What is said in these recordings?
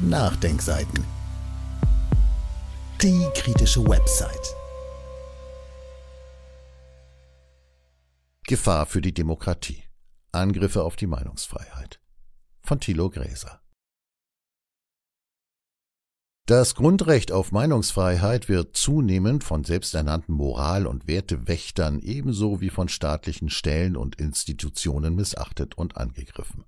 Nachdenkseiten. Die kritische Website. Gefahr für die Demokratie. Angriffe auf die Meinungsfreiheit. Von Thilo Gräser. Das Grundrecht auf Meinungsfreiheit wird zunehmend von selbsternannten Moral- und Wertewächtern ebenso wie von staatlichen Stellen und Institutionen missachtet und angegriffen.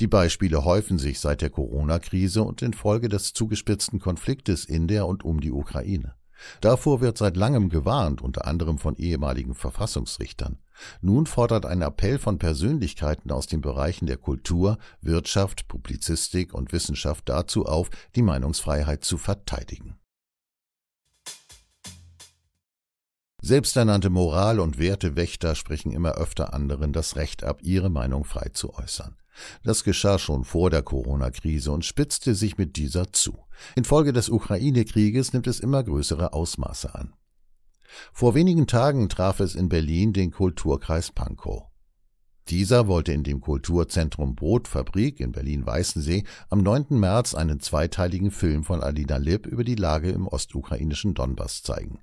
Die Beispiele häufen sich seit der Corona-Krise und infolge des zugespitzten Konfliktes in der und um die Ukraine. Davor wird seit langem gewarnt, unter anderem von ehemaligen Verfassungsrichtern. Nun fordert ein Appell von Persönlichkeiten aus den Bereichen der Kultur, Wirtschaft, Publizistik und Wissenschaft dazu auf, die Meinungsfreiheit zu verteidigen. Selbsternannte Moral- und Wertewächter sprechen immer öfter anderen das Recht ab, ihre Meinung frei zu äußern. Das geschah schon vor der Corona-Krise und spitzte sich mit dieser zu. Infolge des Ukraine-Krieges nimmt es immer größere Ausmaße an. Vor wenigen Tagen traf es in Berlin den Kulturkreis Pankow. Dieser wollte in dem Kulturzentrum Brotfabrik in Berlin-Weißensee am 9. März einen zweiteiligen Film von Alina Lipp über die Lage im ostukrainischen Donbass zeigen.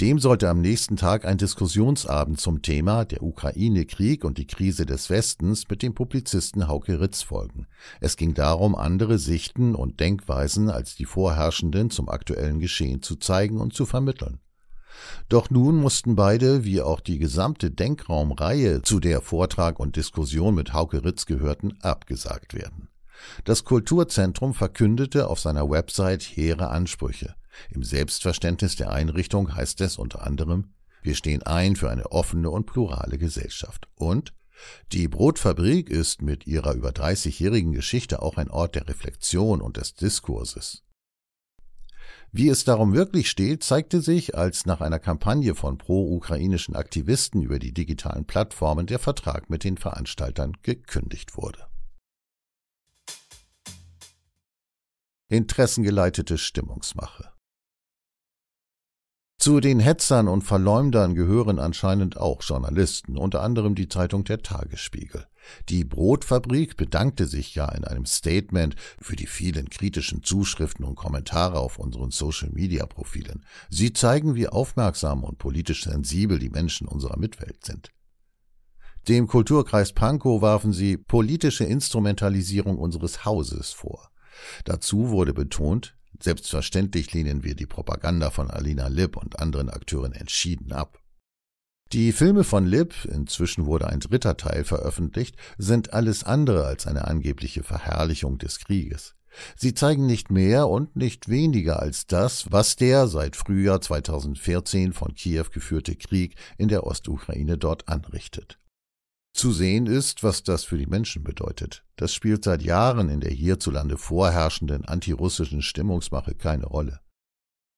Dem sollte am nächsten Tag ein Diskussionsabend zum Thema der Ukraine-Krieg und die Krise des Westens mit dem Publizisten Hauke Ritz folgen. Es ging darum, andere Sichten und Denkweisen als die vorherrschenden zum aktuellen Geschehen zu zeigen und zu vermitteln. Doch nun mussten beide, wie auch die gesamte Denkraumreihe, zu der Vortrag und Diskussion mit Hauke Ritz gehörten, abgesagt werden. Das Kulturzentrum verkündete auf seiner Website hehre Ansprüche. Im Selbstverständnis der Einrichtung heißt es unter anderem, wir stehen ein für eine offene und plurale Gesellschaft. Und die Brotfabrik ist mit ihrer über 30-jährigen Geschichte auch ein Ort der Reflexion und des Diskurses. Wie es darum wirklich steht, zeigte sich, als nach einer Kampagne von pro-ukrainischen Aktivisten über die digitalen Plattformen der Vertrag mit den Veranstaltern gekündigt wurde. Interessengeleitete Stimmungsmache zu den Hetzern und Verleumdern gehören anscheinend auch Journalisten, unter anderem die Zeitung Der Tagesspiegel. Die Brotfabrik bedankte sich ja in einem Statement für die vielen kritischen Zuschriften und Kommentare auf unseren Social-Media-Profilen. Sie zeigen, wie aufmerksam und politisch sensibel die Menschen unserer Mitwelt sind. Dem Kulturkreis Pankow warfen sie politische Instrumentalisierung unseres Hauses vor. Dazu wurde betont, Selbstverständlich lehnen wir die Propaganda von Alina Lipp und anderen Akteuren entschieden ab. Die Filme von Lipp, inzwischen wurde ein dritter Teil veröffentlicht, sind alles andere als eine angebliche Verherrlichung des Krieges. Sie zeigen nicht mehr und nicht weniger als das, was der seit Frühjahr 2014 von Kiew geführte Krieg in der Ostukraine dort anrichtet. Zu sehen ist, was das für die Menschen bedeutet. Das spielt seit Jahren in der hierzulande vorherrschenden antirussischen Stimmungsmache keine Rolle.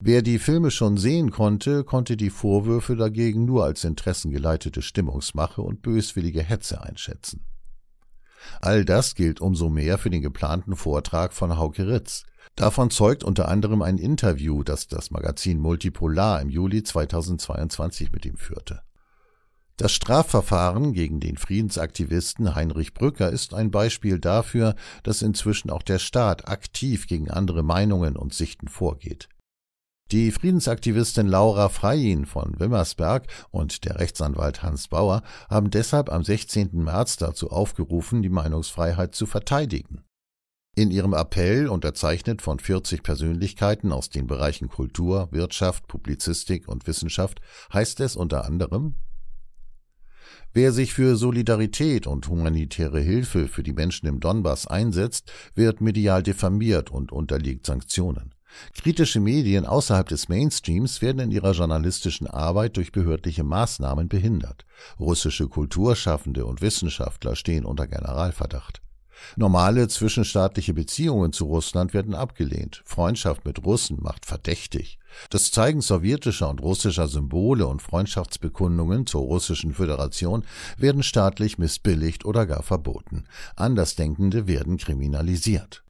Wer die Filme schon sehen konnte, konnte die Vorwürfe dagegen nur als interessengeleitete Stimmungsmache und böswillige Hetze einschätzen. All das gilt umso mehr für den geplanten Vortrag von Hauke Ritz. Davon zeugt unter anderem ein Interview, das das Magazin Multipolar im Juli 2022 mit ihm führte. Das Strafverfahren gegen den Friedensaktivisten Heinrich Brücker ist ein Beispiel dafür, dass inzwischen auch der Staat aktiv gegen andere Meinungen und Sichten vorgeht. Die Friedensaktivistin Laura Freyin von Wimmersberg und der Rechtsanwalt Hans Bauer haben deshalb am 16. März dazu aufgerufen, die Meinungsfreiheit zu verteidigen. In ihrem Appell, unterzeichnet von 40 Persönlichkeiten aus den Bereichen Kultur, Wirtschaft, Publizistik und Wissenschaft, heißt es unter anderem Wer sich für Solidarität und humanitäre Hilfe für die Menschen im Donbass einsetzt, wird medial diffamiert und unterliegt Sanktionen. Kritische Medien außerhalb des Mainstreams werden in ihrer journalistischen Arbeit durch behördliche Maßnahmen behindert. Russische Kulturschaffende und Wissenschaftler stehen unter Generalverdacht. Normale zwischenstaatliche Beziehungen zu Russland werden abgelehnt. Freundschaft mit Russen macht verdächtig. Das Zeigen sowjetischer und russischer Symbole und Freundschaftsbekundungen zur russischen Föderation werden staatlich missbilligt oder gar verboten. Andersdenkende werden kriminalisiert.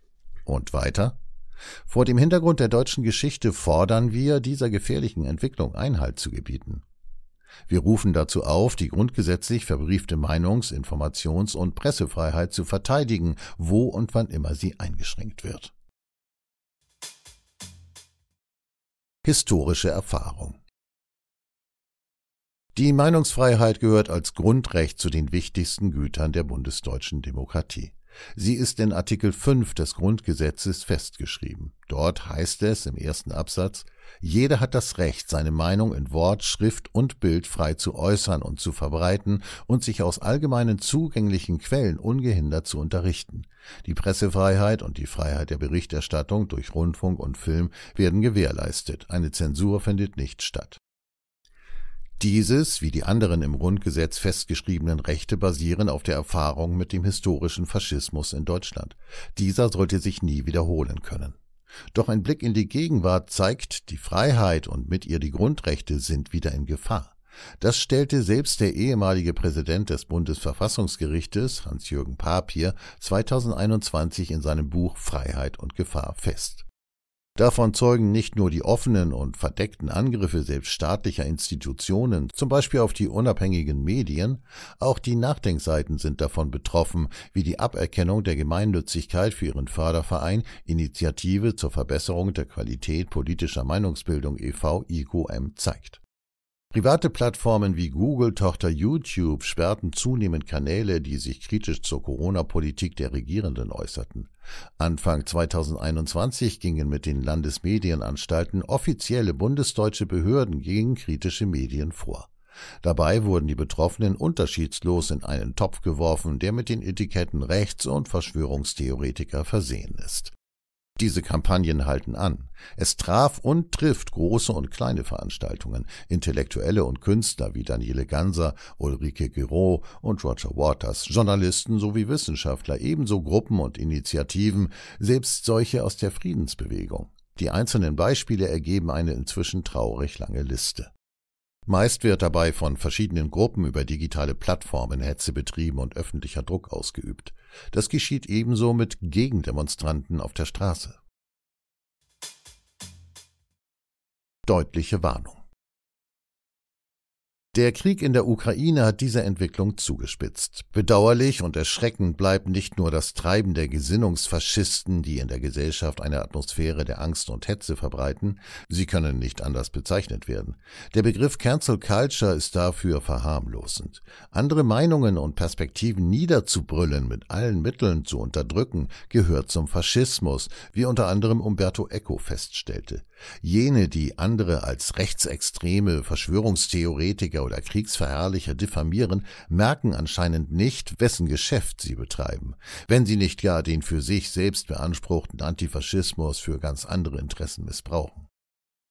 Und weiter? Vor dem Hintergrund der deutschen Geschichte fordern wir, dieser gefährlichen Entwicklung Einhalt zu gebieten. Wir rufen dazu auf, die grundgesetzlich verbriefte Meinungs-, Informations- und Pressefreiheit zu verteidigen, wo und wann immer sie eingeschränkt wird. Historische Erfahrung Die Meinungsfreiheit gehört als Grundrecht zu den wichtigsten Gütern der bundesdeutschen Demokratie. Sie ist in Artikel 5 des Grundgesetzes festgeschrieben. Dort heißt es im ersten Absatz, jeder hat das Recht, seine Meinung in Wort, Schrift und Bild frei zu äußern und zu verbreiten und sich aus allgemeinen zugänglichen Quellen ungehindert zu unterrichten. Die Pressefreiheit und die Freiheit der Berichterstattung durch Rundfunk und Film werden gewährleistet. Eine Zensur findet nicht statt. Dieses, wie die anderen im Grundgesetz festgeschriebenen Rechte basieren auf der Erfahrung mit dem historischen Faschismus in Deutschland. Dieser sollte sich nie wiederholen können. Doch ein Blick in die Gegenwart zeigt, die Freiheit und mit ihr die Grundrechte sind wieder in Gefahr. Das stellte selbst der ehemalige Präsident des Bundesverfassungsgerichtes, Hans-Jürgen Papier, 2021 in seinem Buch Freiheit und Gefahr fest. Davon zeugen nicht nur die offenen und verdeckten Angriffe selbst staatlicher Institutionen, zum Beispiel auf die unabhängigen Medien, auch die Nachdenkseiten sind davon betroffen, wie die Aberkennung der Gemeinnützigkeit für ihren Förderverein Initiative zur Verbesserung der Qualität politischer Meinungsbildung e.V. IQM zeigt Private Plattformen wie Google-Tochter YouTube sperrten zunehmend Kanäle, die sich kritisch zur Corona-Politik der Regierenden äußerten. Anfang 2021 gingen mit den Landesmedienanstalten offizielle bundesdeutsche Behörden gegen kritische Medien vor. Dabei wurden die Betroffenen unterschiedslos in einen Topf geworfen, der mit den Etiketten Rechts- und Verschwörungstheoretiker versehen ist. Diese Kampagnen halten an. Es traf und trifft große und kleine Veranstaltungen, Intellektuelle und Künstler wie Daniele Ganser, Ulrike Giraud und Roger Waters, Journalisten sowie Wissenschaftler, ebenso Gruppen und Initiativen, selbst solche aus der Friedensbewegung. Die einzelnen Beispiele ergeben eine inzwischen traurig lange Liste. Meist wird dabei von verschiedenen Gruppen über digitale Plattformen Hetze betrieben und öffentlicher Druck ausgeübt. Das geschieht ebenso mit Gegendemonstranten auf der Straße. Deutliche Warnung. Der Krieg in der Ukraine hat diese Entwicklung zugespitzt. Bedauerlich und erschreckend bleibt nicht nur das Treiben der Gesinnungsfaschisten, die in der Gesellschaft eine Atmosphäre der Angst und Hetze verbreiten, sie können nicht anders bezeichnet werden. Der Begriff Cancel Culture ist dafür verharmlosend. Andere Meinungen und Perspektiven niederzubrüllen, mit allen Mitteln zu unterdrücken, gehört zum Faschismus, wie unter anderem Umberto Eco feststellte. Jene, die andere als rechtsextreme Verschwörungstheoretiker oder Kriegsverherrlicher diffamieren, merken anscheinend nicht, wessen Geschäft sie betreiben, wenn sie nicht gar den für sich selbst beanspruchten Antifaschismus für ganz andere Interessen missbrauchen.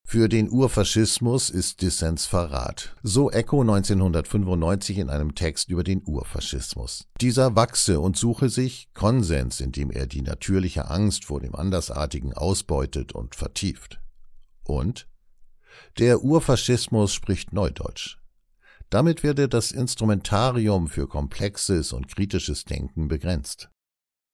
Für den Urfaschismus ist Dissens Verrat. So Eco 1995 in einem Text über den Urfaschismus. Dieser wachse und suche sich Konsens, indem er die natürliche Angst vor dem Andersartigen ausbeutet und vertieft. Und? Der Urfaschismus spricht Neudeutsch. Damit werde das Instrumentarium für komplexes und kritisches Denken begrenzt.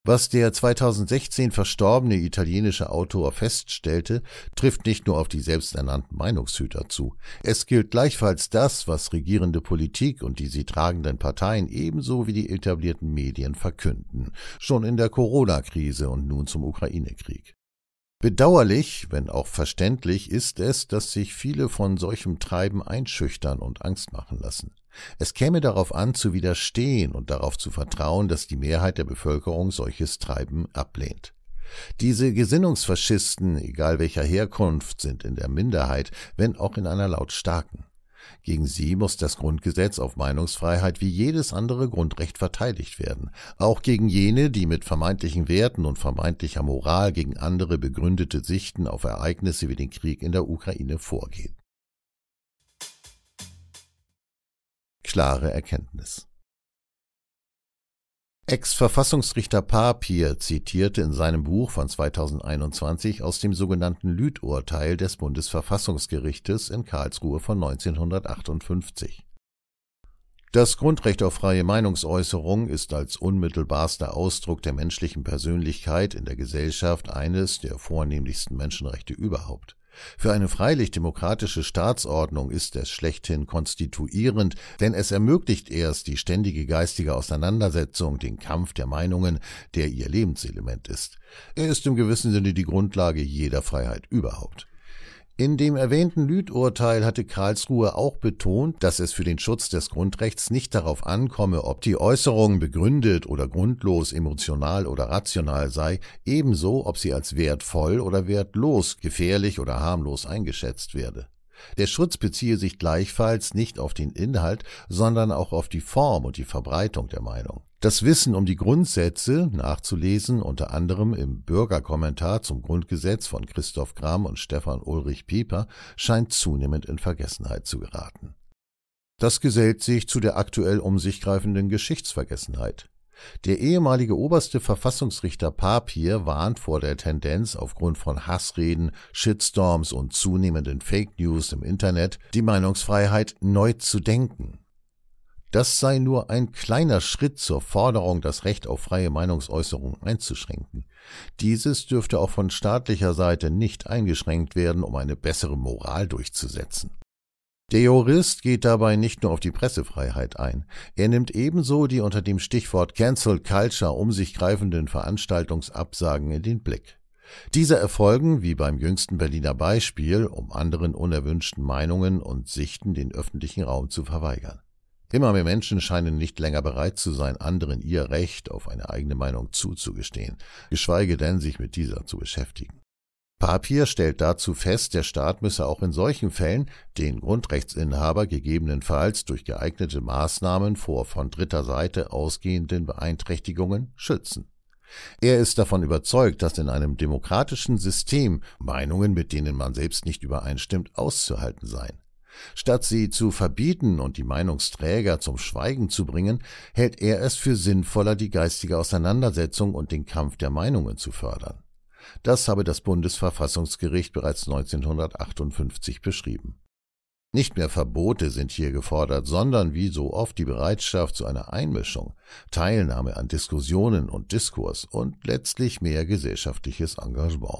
Was der 2016 verstorbene italienische Autor feststellte, trifft nicht nur auf die selbsternannten Meinungshüter zu. Es gilt gleichfalls das, was regierende Politik und die sie tragenden Parteien ebenso wie die etablierten Medien verkünden, schon in der Corona-Krise und nun zum Ukraine-Krieg. Bedauerlich, wenn auch verständlich, ist es, dass sich viele von solchem Treiben einschüchtern und Angst machen lassen. Es käme darauf an, zu widerstehen und darauf zu vertrauen, dass die Mehrheit der Bevölkerung solches Treiben ablehnt. Diese Gesinnungsfaschisten, egal welcher Herkunft, sind in der Minderheit, wenn auch in einer lautstarken. Gegen sie muss das Grundgesetz auf Meinungsfreiheit wie jedes andere Grundrecht verteidigt werden, auch gegen jene, die mit vermeintlichen Werten und vermeintlicher Moral gegen andere begründete Sichten auf Ereignisse wie den Krieg in der Ukraine vorgehen. Klare Erkenntnis Ex-Verfassungsrichter Papier zitierte in seinem Buch von 2021 aus dem sogenannten Lüth-Urteil des Bundesverfassungsgerichtes in Karlsruhe von 1958. Das Grundrecht auf freie Meinungsäußerung ist als unmittelbarster Ausdruck der menschlichen Persönlichkeit in der Gesellschaft eines der vornehmlichsten Menschenrechte überhaupt. Für eine freilich-demokratische Staatsordnung ist es schlechthin konstituierend, denn es ermöglicht erst die ständige geistige Auseinandersetzung, den Kampf der Meinungen, der ihr Lebenselement ist. Er ist im gewissen Sinne die Grundlage jeder Freiheit überhaupt. In dem erwähnten Lüth-Urteil hatte Karlsruhe auch betont, dass es für den Schutz des Grundrechts nicht darauf ankomme, ob die Äußerung begründet oder grundlos, emotional oder rational sei, ebenso ob sie als wertvoll oder wertlos, gefährlich oder harmlos eingeschätzt werde. Der Schutz beziehe sich gleichfalls nicht auf den Inhalt, sondern auch auf die Form und die Verbreitung der Meinung. Das Wissen um die Grundsätze nachzulesen, unter anderem im Bürgerkommentar zum Grundgesetz von Christoph Gramm und Stefan Ulrich Pieper, scheint zunehmend in Vergessenheit zu geraten. Das gesellt sich zu der aktuell um sich greifenden Geschichtsvergessenheit. Der ehemalige oberste Verfassungsrichter Papier warnt vor der Tendenz, aufgrund von Hassreden, Shitstorms und zunehmenden Fake News im Internet, die Meinungsfreiheit neu zu denken. Das sei nur ein kleiner Schritt zur Forderung, das Recht auf freie Meinungsäußerung einzuschränken. Dieses dürfte auch von staatlicher Seite nicht eingeschränkt werden, um eine bessere Moral durchzusetzen. Der Jurist geht dabei nicht nur auf die Pressefreiheit ein, er nimmt ebenso die unter dem Stichwort Cancel Culture um sich greifenden Veranstaltungsabsagen in den Blick. Diese erfolgen, wie beim jüngsten Berliner Beispiel, um anderen unerwünschten Meinungen und Sichten den öffentlichen Raum zu verweigern. Immer mehr Menschen scheinen nicht länger bereit zu sein, anderen ihr Recht auf eine eigene Meinung zuzugestehen, geschweige denn sich mit dieser zu beschäftigen. Papier stellt dazu fest, der Staat müsse auch in solchen Fällen den Grundrechtsinhaber gegebenenfalls durch geeignete Maßnahmen vor von dritter Seite ausgehenden Beeinträchtigungen schützen. Er ist davon überzeugt, dass in einem demokratischen System Meinungen, mit denen man selbst nicht übereinstimmt, auszuhalten seien. Statt sie zu verbieten und die Meinungsträger zum Schweigen zu bringen, hält er es für sinnvoller, die geistige Auseinandersetzung und den Kampf der Meinungen zu fördern. Das habe das Bundesverfassungsgericht bereits 1958 beschrieben. Nicht mehr Verbote sind hier gefordert, sondern wie so oft die Bereitschaft zu einer Einmischung, Teilnahme an Diskussionen und Diskurs und letztlich mehr gesellschaftliches Engagement.